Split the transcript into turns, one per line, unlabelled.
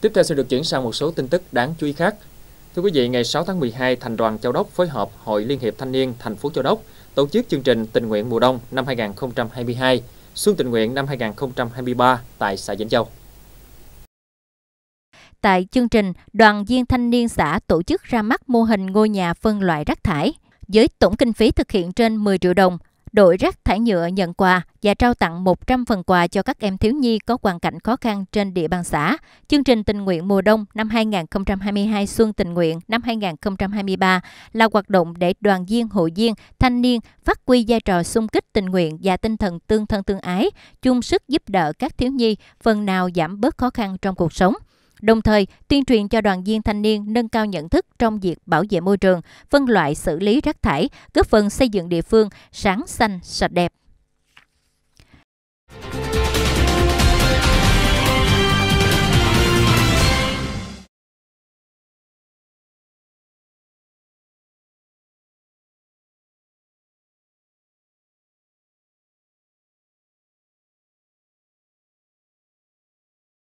Tiếp theo sẽ được chuyển sang một số tin tức đáng chú ý khác. Thưa quý vị, ngày 6 tháng 12, Thành đoàn Châu Đốc phối hợp Hội Liên hiệp Thanh niên thành phố Châu Đốc tổ chức chương trình tình nguyện mùa đông năm 2022, Xuân tình nguyện năm 2023 tại xã Vĩnh Châu.
Tại chương trình, đoàn viên thanh niên xã tổ chức ra mắt mô hình ngôi nhà phân loại rác thải với tổng kinh phí thực hiện trên 10 triệu đồng đội rác thải nhựa nhận quà và trao tặng 100 phần quà cho các em thiếu nhi có hoàn cảnh khó khăn trên địa bàn xã. Chương trình tình nguyện mùa đông năm 2022 xuân tình nguyện năm 2023 là hoạt động để đoàn viên hội viên, thanh niên phát huy vai trò xung kích tình nguyện và tinh thần tương thân tương ái, chung sức giúp đỡ các thiếu nhi phần nào giảm bớt khó khăn trong cuộc sống đồng thời tuyên truyền cho đoàn viên thanh niên nâng cao nhận thức trong việc bảo vệ môi trường, phân loại xử lý rác thải, góp phần xây dựng địa phương sáng xanh, sạch đẹp.